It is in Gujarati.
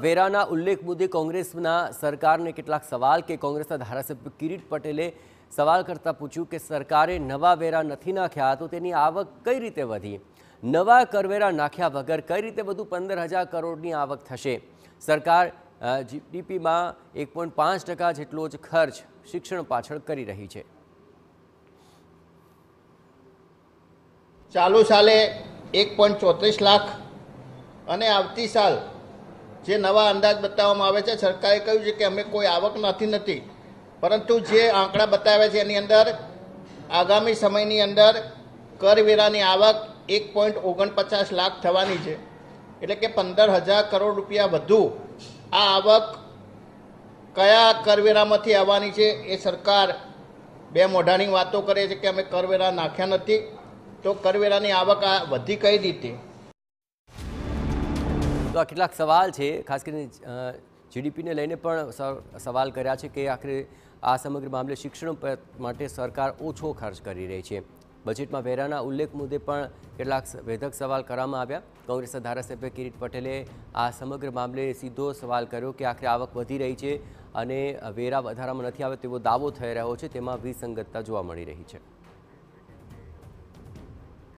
વેરાના ઉલ્લેખ મુદ્દે કોંગ્રેસના સરકારને કેટલાક સવાલ કે કોંગ્રેસના ધારાસભ્ય કિરીટ પટેલે સવાલ કરતાં પૂછ્યું કે સરકારે નવા વેરા નથી નાખ્યા તો તેની આવક કઈ રીતે વધી નવા કરવેરા નાખ્યા વગર કઈ રીતે બધું પંદર હજાર કરોડની આવક થશે સરકાર જીડીપીમાં એક પોઈન્ટ પાંચ ટકા જેટલો જ ખર્ચ શિક્ષણ પાછળ કરી રહી છે ચાલુ સાલે એક પોઈન્ટ ચોત્રીસ લાખ અને આવતી સાલ જે નવા અંદાજ બતાવવામાં આવે છે સરકારે કહ્યું છે કે અમે કોઈ આવક નથી નથી પરંતુ જે આંકડા બતાવે છે એની અંદર આગામી સમયની અંદર કરવેરાની આવક એક પોઈન્ટ ઓગણપચાસ લાખ થવાની છે એટલે કે પંદર હજાર કરોડ રૂપિયા વધુ આ આવક કયા કરવેરામાંથી આવવાની છે એ સરકાર બે મોઢાની વાતો કરે છે કે અમે કરવેરા નાખ્યા નથી તો કરવેરાની આવક આ વધી કઈ રીતે તો આ કેટલાક સવાલ છે ખાસ કરીને જીડીપીને લઈને પણ સવાલ કર્યા છે કે આખરે આ સમગ્ર મામલે શિક્ષણ માટે સરકાર ઓછો ખર્ચ કરી રહી છે બજેટમાં વેરાના ઉલ્લેખ મુદ્દે પણ કેટલાક વેધક સવાલ કરવામાં આવ્યા કોંગ્રેસના ધારાસભ્ય કિરીટ પટેલે આ સમગ્ર મામલે સીધો સવાલ કર્યો કે આખરે આવક વધી રહી છે અને વેરા વધારામાં નથી આવે તેવો દાવો થઈ રહ્યો છે તેમાં વિસંગતતા જોવા મળી રહી છે